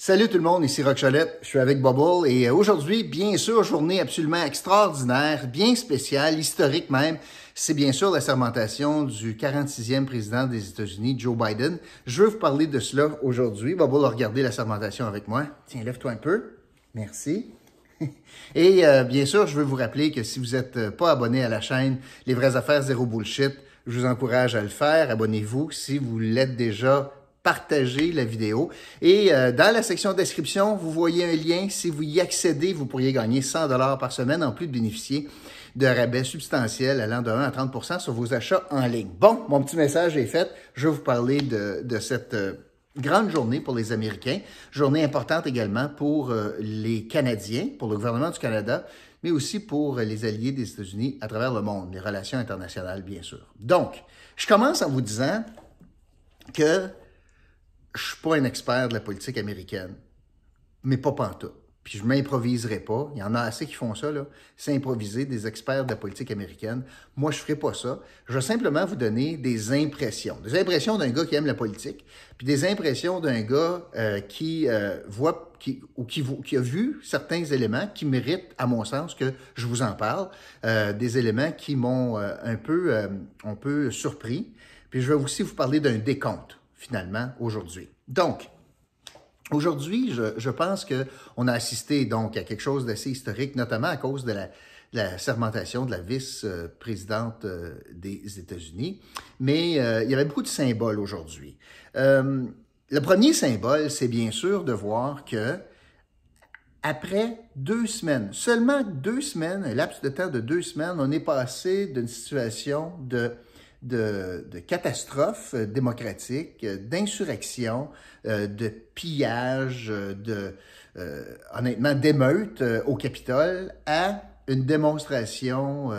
Salut tout le monde, ici Rock Cholette, je suis avec Bubble et euh, aujourd'hui, bien sûr, journée absolument extraordinaire, bien spéciale, historique même. C'est bien sûr la sermentation du 46e président des États-Unis, Joe Biden. Je veux vous parler de cela aujourd'hui. Bubble a regardé la sermentation avec moi. Tiens, lève-toi un peu. Merci. Et euh, bien sûr, je veux vous rappeler que si vous n'êtes euh, pas abonné à la chaîne Les vraies affaires zéro bullshit, je vous encourage à le faire. Abonnez-vous si vous l'êtes déjà partager la vidéo. Et euh, dans la section description, vous voyez un lien. Si vous y accédez, vous pourriez gagner 100 dollars par semaine en plus de bénéficier de rabais substantiels allant de 1 à 30 sur vos achats en ligne. Bon, mon petit message est fait. Je vais vous parler de, de cette euh, grande journée pour les Américains, journée importante également pour euh, les Canadiens, pour le gouvernement du Canada, mais aussi pour les alliés des États-Unis à travers le monde, les relations internationales, bien sûr. Donc, je commence en vous disant que je suis pas un expert de la politique américaine, mais pas pantoute. Puis je m'improviserai pas. Il y en a assez qui font ça, là. S'improviser des experts de la politique américaine. Moi, je ferai pas ça. Je vais simplement vous donner des impressions. Des impressions d'un gars qui aime la politique, puis des impressions d'un gars euh, qui euh, voit qui, ou qui, qui, a vu certains éléments qui méritent, à mon sens, que je vous en parle, euh, des éléments qui m'ont un peu, un peu surpris. Puis je vais aussi vous parler d'un décompte finalement aujourd'hui. Donc, aujourd'hui, je, je, pense qu'on a assisté donc à quelque chose d'assez historique, notamment à cause de la, la sermentation de la vice-présidente euh, des États-Unis. Mais euh, il y avait beaucoup de symboles aujourd'hui. Euh, le premier symbole, c'est bien sûr de voir que après deux semaines, seulement deux semaines, un laps de temps de deux semaines, on est passé d'une situation de de, de catastrophes euh, démocratiques, euh, d'insurrections, euh, de pillages, de, honnêtement, d'émeutes au Capitole à une démonstration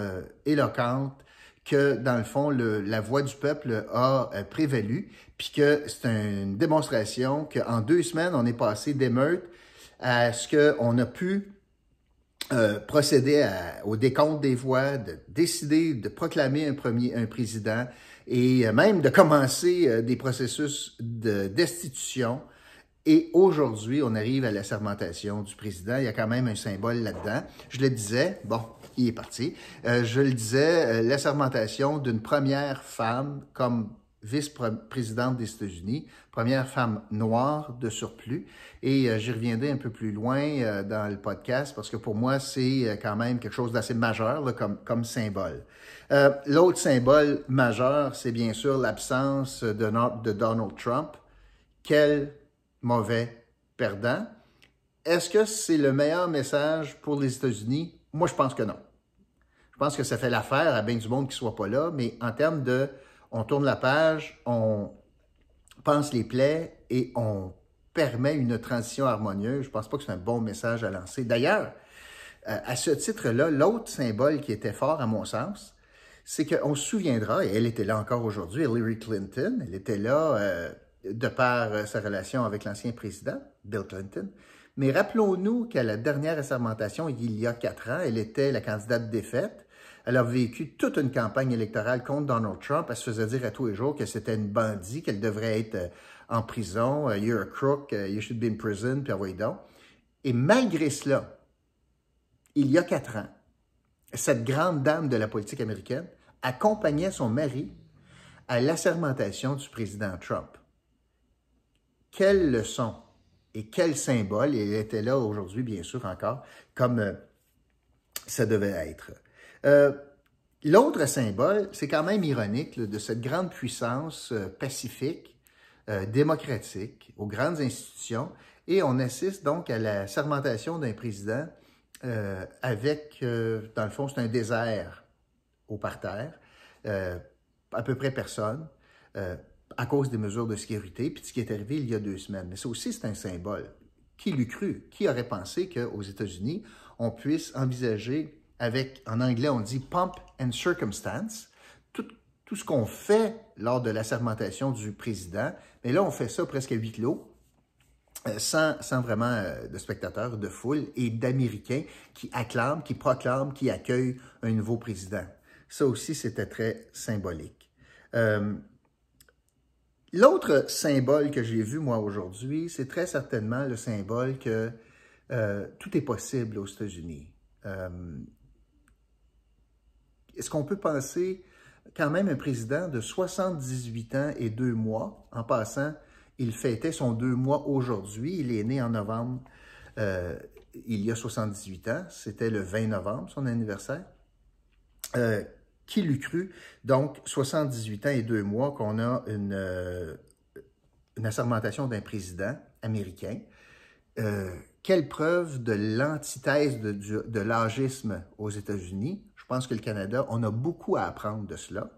éloquente que, dans le fond, le, la voix du peuple a prévalu, puis que c'est une démonstration qu'en deux semaines, on est passé d'émeutes à ce qu'on a pu euh, procéder à, au décompte des voix, de décider de proclamer un, premier, un président et euh, même de commencer euh, des processus de destitution. Et aujourd'hui, on arrive à la sermentation du président. Il y a quand même un symbole là-dedans. Je le disais, bon, il est parti. je le disais, la sermentation d'une première femme comme vice-présidente des États-Unis, première femme noire de surplus. Et euh, j'y reviendrai un peu plus loin euh, dans le podcast parce que pour moi, c'est euh, quand même quelque chose d'assez majeur comme, symbole. L'autre symbole majeur, c'est bien sûr l'absence de, Donald Trump. Quel mauvais perdant. Est-ce que c'est le meilleur message pour les États-Unis? Moi, je pense que non. Je pense que ça fait l'affaire à bien du monde qui ne soit pas là, mais en termes de on tourne la page, on pense les plaies et on permet une transition harmonieuse. Je ne pense pas que c'est un bon message à lancer. D'ailleurs, euh, à ce titre-là, l'autre symbole qui était fort à mon sens, c'est qu'on se souviendra, et elle était là encore aujourd'hui, Hillary Clinton, elle était là euh, de par euh, sa relation avec l'ancien président, Bill Clinton, mais rappelons-nous qu'à la dernière assermentation, il y a quatre ans, elle était la candidate défaite elle a vécu toute une campagne électorale contre Donald Trump. Elle se faisait dire à tous les jours que c'était une bandit, qu'elle devrait être euh, en prison. Euh, you're a crook, euh, you should be in prison, puis envoyez Et malgré cela, il y a quatre ans, cette grande dame de la politique américaine accompagnait son mari à l'assermentation du président Trump. Quelle leçon et quel symbole, et elle était là aujourd'hui, bien sûr, encore, comme ça devait être. Euh, l'autre symbole, c'est quand même ironique de cette grande puissance euh, pacifique, euh, démocratique, aux grandes institutions, et on assiste donc à la sermentation d'un président avec, dans le fond, c'est un désert au parterre, à peu près personne, à cause des mesures de sécurité, puis ce qui est arrivé il y a deux semaines. Mais ça aussi, c'est un symbole. Qui l'eût cru? Qui aurait pensé qu'aux États-Unis, on puisse envisager avec, en anglais, on dit pomp and circumstance. Tout, tout ce qu'on fait lors de l'assermentation du président, mais là, on fait ça presque à huis clos, euh, sans, sans, vraiment euh, de spectateurs, de foule et d'Américains qui acclament, qui proclament, qui accueillent un nouveau président. Ça aussi, c'était très symbolique. Euh, l'autre symbole que j'ai vu, moi, aujourd'hui, c'est très certainement le symbole que tout est possible aux États-Unis. Euh, est-ce qu'on peut penser quand même un président de 78 ans et deux mois, en passant, il fêtait son deux mois aujourd'hui, il est né en novembre, euh, il y a 78 ans, c'était le 20 novembre, son anniversaire. Euh, qui l'eût cru? Donc, 78 ans et deux mois qu'on a une, euh, assermentation d'un président américain. quelle preuve de l'antithèse de, de, de aux États-Unis je pense que le Canada, on a beaucoup à apprendre de cela,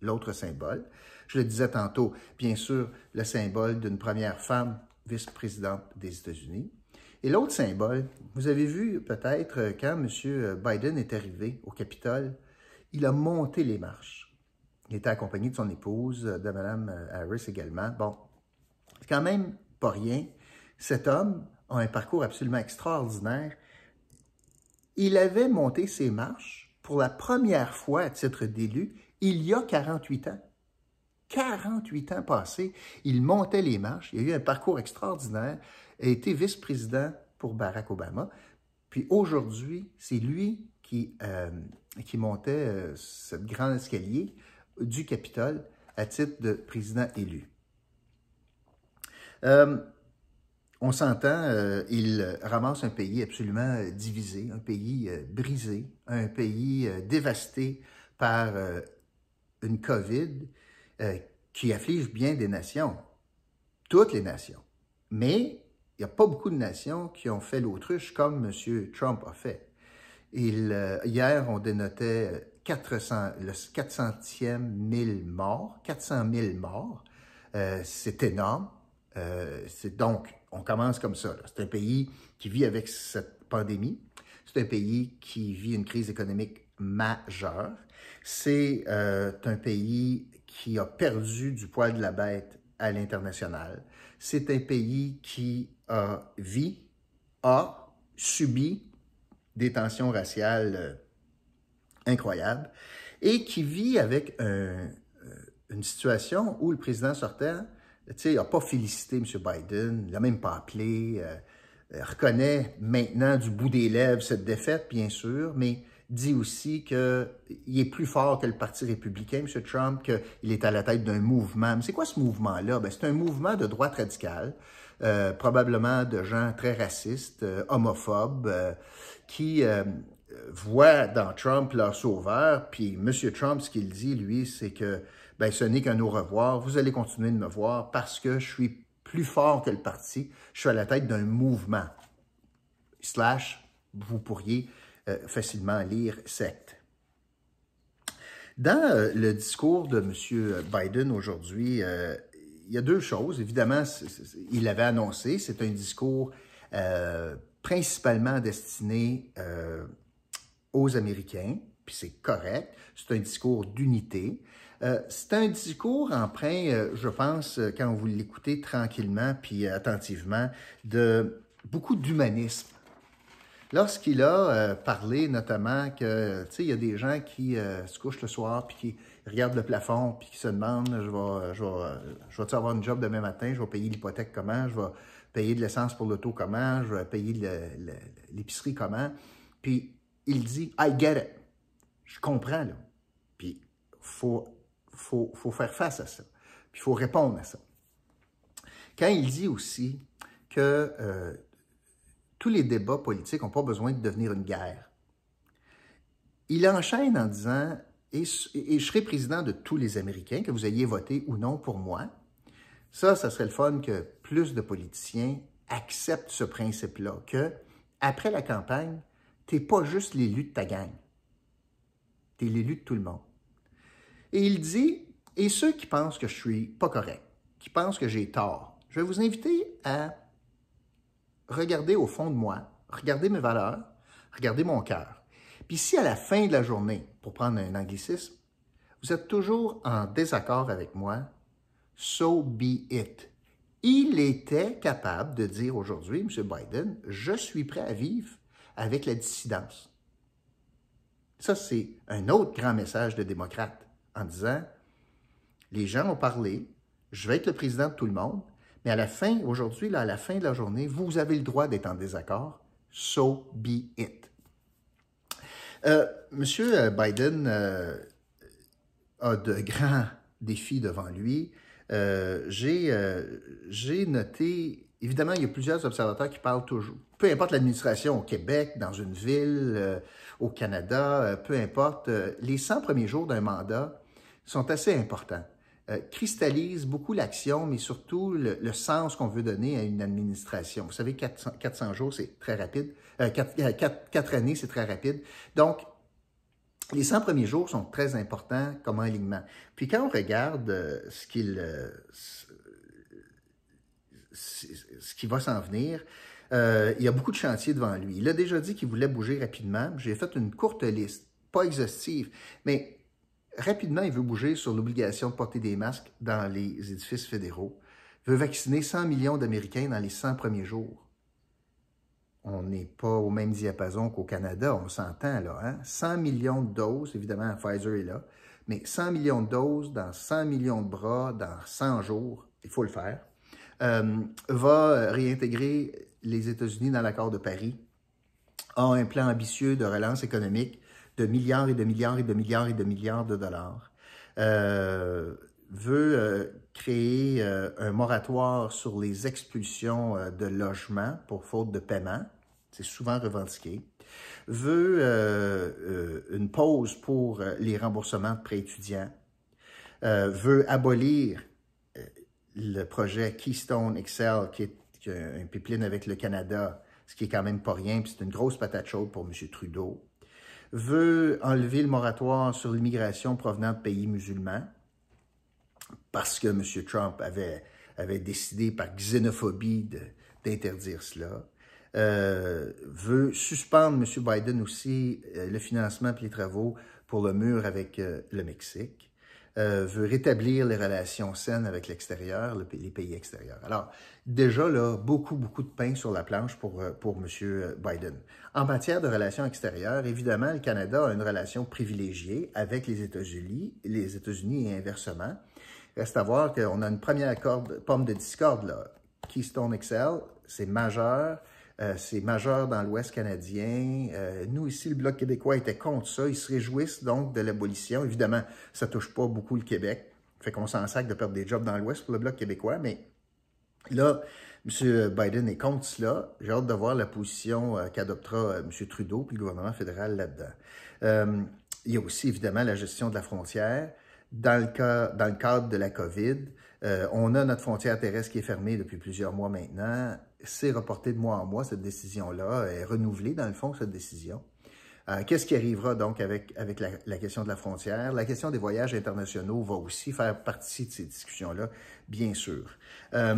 l'autre symbole. Je le disais tantôt, bien sûr, le symbole d'une première femme vice-présidente des États-Unis. Et l'autre symbole, vous avez vu peut-être euh, quand M. Biden est arrivé au Capitole, il a monté les marches. Il était accompagné de son épouse, euh, de Mme euh, Harris également. Bon, c'est quand même pas rien. Cet homme a un parcours absolument extraordinaire. Il avait monté ses marches pour la première fois à titre d'élu il y a 48 ans. 48 ans passés, il montait les marches, il a eu un parcours extraordinaire, a été vice-président pour Barack Obama, puis aujourd'hui, c'est lui qui, euh, qui montait euh, ce grand escalier du Capitole à titre de président élu. Euh, on s'entend, euh, il euh, ramasse un pays absolument euh, divisé, un pays brisé, un pays dévasté par une COVID qui afflige bien des nations, toutes les nations. Mais il n'y a pas beaucoup de nations qui ont fait l'autruche comme M. Trump a fait. hier, on dénotait 400, le 400e 000 morts, 400 000 morts. C'est énorme. C'est donc on commence comme ça. C'est un pays qui vit avec cette pandémie. C'est un pays qui vit une crise économique majeure. C'est euh, un pays qui a perdu du poids de la bête à l'international. C'est un pays qui a a subi des tensions raciales euh, incroyables et qui vit avec euh, une situation où le président sortait sais, il n'a pas félicité M. Biden, il l'a même pas appelé, euh, euh, reconnaît maintenant du bout des lèvres cette défaite, bien sûr, mais dit aussi qu'il est plus fort que le Parti républicain, M. Trump, qu'il est à la tête d'un mouvement. Mais c'est quoi ce mouvement-là? Ben, c'est un mouvement de droite radicale, euh, probablement de gens très racistes, homophobes, qui voient dans Trump leur sauveur. Puis M. Trump, ce qu'il dit, lui, c'est que ben, ce n'est qu'un au revoir. Vous allez continuer de me voir parce que je suis plus fort que le parti. Je suis à la tête d'un mouvement. Slash, vous pourriez euh, facilement lire secte. Dans euh, le discours de M. Biden aujourd'hui, euh, il y a deux choses. Évidemment, il l'avait annoncé, c'est un discours principalement destiné aux Américains, puis c'est correct. C'est un discours d'unité. Euh, c'est un discours emprunt, euh, je pense, euh, quand vous l'écoutez tranquillement puis attentivement, de beaucoup d'humanisme. Lorsqu'il a parlé notamment que, tu sais, il y a des gens qui se couchent le soir puis qui regardent le plafond puis qui se demandent, je vais, je avoir une job demain matin, je vais payer l'hypothèque comment, je vais payer de l'essence pour l'auto comment, je vais payer l'épicerie comment. Puis il dit, I get it. Je comprends, là. Puis, faut faut, faut faire face à ça. Puis il faut répondre à ça. Quand il dit aussi que euh, tous les débats politiques n'ont pas besoin de devenir une guerre, il enchaîne en disant et, je serai président de tous les Américains, que vous ayez voté ou non pour moi. Ça, ça serait le fun que plus de politiciens acceptent ce principe-là, que après la campagne, tu n'es pas juste l'élu de ta gang, Tu es l'élu de tout le monde. Et il dit, et ceux qui pensent que je suis pas correct, qui pensent que j'ai tort, je vais vous inviter à regarder au fond de moi, regarder mes valeurs, regarder mon cœur. Puis si à la fin de la journée, pour prendre un anglicisme, vous êtes toujours en désaccord avec moi, so be it. Il était capable de dire aujourd'hui, M. Biden, je suis prêt à vivre avec la dissidence. Ça, c'est un autre grand message de démocrate en disant les gens ont parlé, je vais être le président de tout le monde, mais à la fin, aujourd'hui, à la fin de la journée, vous avez le droit d'être en désaccord. So be it. Euh, Monsieur euh, Biden euh, a de grands défis devant lui. J'ai noté, évidemment, il y a plusieurs observateurs qui parlent toujours, peu importe l'administration au Québec, dans une ville, au Canada, peu importe, les 100 premiers jours d'un mandat, sont assez importants. Euh, cristallisent beaucoup l'action, mais surtout le, sens qu'on veut donner à une administration. Vous savez, 400, 400 jours, c'est très rapide. 4, euh, 4, euh, années, c'est très rapide. Donc, les 100 premiers jours sont très importants comme alignement. Puis quand on regarde ce qu'il ce qui va s'en venir, il y a beaucoup de chantiers devant lui. Il a déjà dit qu'il voulait bouger rapidement. J'ai fait une courte liste, pas exhaustive, mais rapidement, il veut bouger sur l'obligation de porter des masques dans les édifices fédéraux, il veut vacciner 100 millions d'Américains dans les 100 premiers jours. On n'est pas au même diapason qu'au Canada, on s'entend là. Hein? 100 millions de doses, évidemment, Pfizer est là, mais 100 millions de doses dans 100 millions de bras dans 100 jours, il faut le faire, euh, va réintégrer les États-Unis dans l'accord de Paris, a un plan ambitieux de relance économique de milliards et de milliards et de milliards et de milliards de dollars, euh, veut euh, créer euh, un moratoire sur les expulsions de logements pour faute de paiement. C'est souvent revendiqué. Veut une pause pour les remboursements de prêts étudiants. veut abolir le projet Keystone Excel, qui est, qui est un pipeline avec le Canada, ce qui est quand même pas rien, puis c'est une grosse patate chaude pour M. Trudeau veut enlever le moratoire sur l'immigration provenant de pays musulmans parce que M. Trump avait, avait décidé par xénophobie d'interdire cela. Euh, veut suspendre M. Biden aussi euh, le financement et les travaux pour le mur avec euh, le Mexique. Euh, veut rétablir les relations saines avec l'extérieur, les pays extérieurs. Alors, déjà, là, beaucoup, beaucoup de pain sur la planche pour, euh, pour M. Biden. En matière de relations extérieures, évidemment, le Canada a une relation privilégiée avec les États-Unis, les États-Unis et inversement. Reste à voir qu'on a une première pomme de discorde, là. Keystone XL, c'est majeur, euh, c'est majeur dans l'Ouest canadien. Euh, nous, ici, le Bloc québécois était contre ça. Ils se réjouissent donc de l'abolition. Évidemment, ça touche pas beaucoup le Québec. Fait qu'on s'en sac de perdre des jobs dans l'Ouest pour le Bloc québécois, mais là, M. Biden est contre cela. J'ai hâte de voir la position euh, qu'adoptera M. Trudeau puis le gouvernement fédéral là-dedans. il y a aussi, évidemment, la gestion de la frontière. Dans le, cas, dans le cadre de la COVID, on a notre frontière terrestre qui est fermée depuis plusieurs mois maintenant c'est reporté de mois en mois, cette décision-là, et renouvelée dans le fond, cette décision. Euh, qu'est-ce qui arrivera donc avec, avec la, question de la frontière? La question des voyages internationaux va aussi faire partie de ces discussions-là, bien sûr. Euh,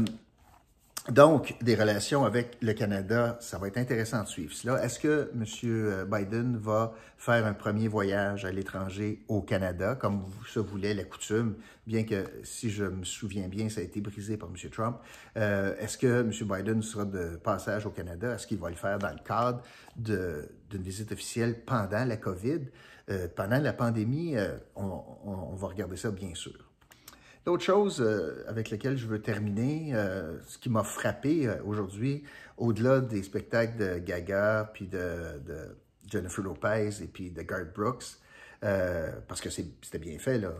donc, des relations avec le Canada, ça va être intéressant de suivre cela. Est-ce que M. Biden va faire un premier voyage à l'étranger au Canada, comme se voulait la coutume, bien que, si je me souviens bien, ça a été brisé par M. Trump? Euh, est-ce que M. Biden sera de passage au Canada? Est-ce qu'il va le faire dans le cadre d'une visite officielle pendant la COVID, euh, pendant la pandémie? Euh, on va regarder ça, bien sûr. L'autre chose euh, avec laquelle je veux terminer, euh, ce qui m'a frappé euh, aujourd'hui, au-delà des spectacles de Gaga, puis de, Jennifer Lopez et puis de Garth Brooks, parce que c'était bien fait, là,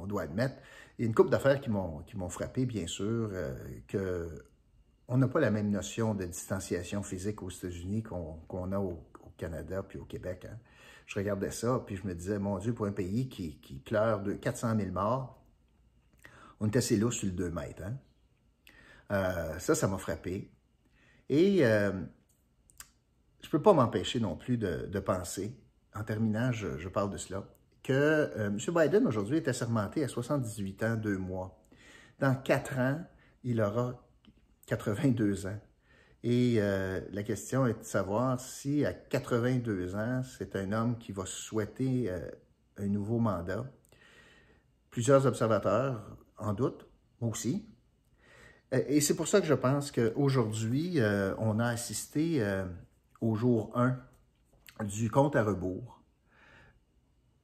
on doit admettre, il y a une couple d'affaires qui m'ont frappé, bien sûr, qu'on n'a pas la même notion de distanciation physique aux États-Unis qu'on a au, Canada puis au Québec. Hein. Je regardais ça, puis je me disais, mon Dieu, pour un pays qui, qui pleure de 400 000 morts, on était assez lourd sur le 2 mètres. Hein. Euh, ça, ça m'a frappé. Et euh, je ne peux pas m'empêcher non plus de, penser, en terminant, je, parle de cela, que euh, M. Biden aujourd'hui est assermenté à 78 ans, deux mois. Dans quatre ans, il aura 82 ans. Et la question est de savoir si à 82 ans, c'est un homme qui va souhaiter un nouveau mandat. Plusieurs observateurs en doute, moi aussi. Et c'est pour ça que je pense qu'aujourd'hui, aujourd'hui on a assisté euh, au jour 1 du compte à rebours,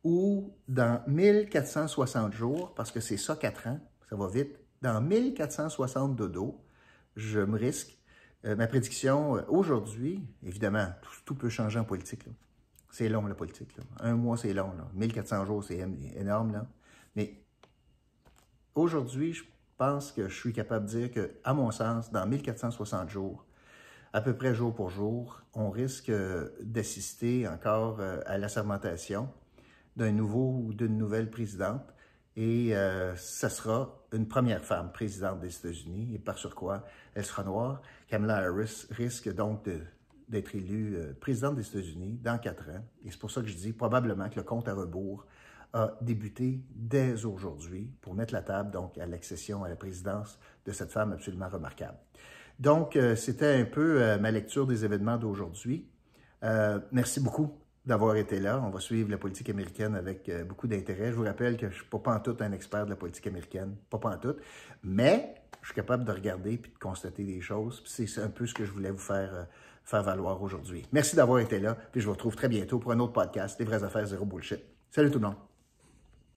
où dans 1460 jours, parce que c'est ça 4 ans, ça va vite, dans 1460 dodo, je me risque, euh, ma prédiction euh, aujourd'hui, évidemment, tout, peut changer en politique. C'est long, la politique. Un mois, c'est long. 1400 jours, c'est énorme. Là. Mais aujourd'hui, je pense que je suis capable de dire que, à mon sens, dans 1460 jours, à peu près jour pour jour, on risque euh, d'assister encore euh, à l'assermentation d'un nouveau ou d'une nouvelle présidente. Et ce euh, sera une première femme présidente des États-Unis, et par quoi elle sera noire. Kamala Harris risque donc d'être élue présidente des États-Unis dans quatre ans. Et c'est pour ça que je dis probablement que le compte à rebours a débuté dès aujourd'hui pour mettre la table donc à l'accession à la présidence de cette femme absolument remarquable. Donc, euh, c'était un peu euh, ma lecture des événements d'aujourd'hui. Euh, merci beaucoup d'avoir été là. On va suivre la politique américaine avec beaucoup d'intérêt. Je vous rappelle que je ne suis pas en tout un expert de la politique américaine, pas en tout. mais je suis capable de regarder puis de constater des choses. C'est un peu ce que je voulais vous faire, faire valoir aujourd'hui. Merci d'avoir été là, puis je vous retrouve très bientôt pour un autre podcast, des vraies affaires, zéro bullshit. Salut tout le monde!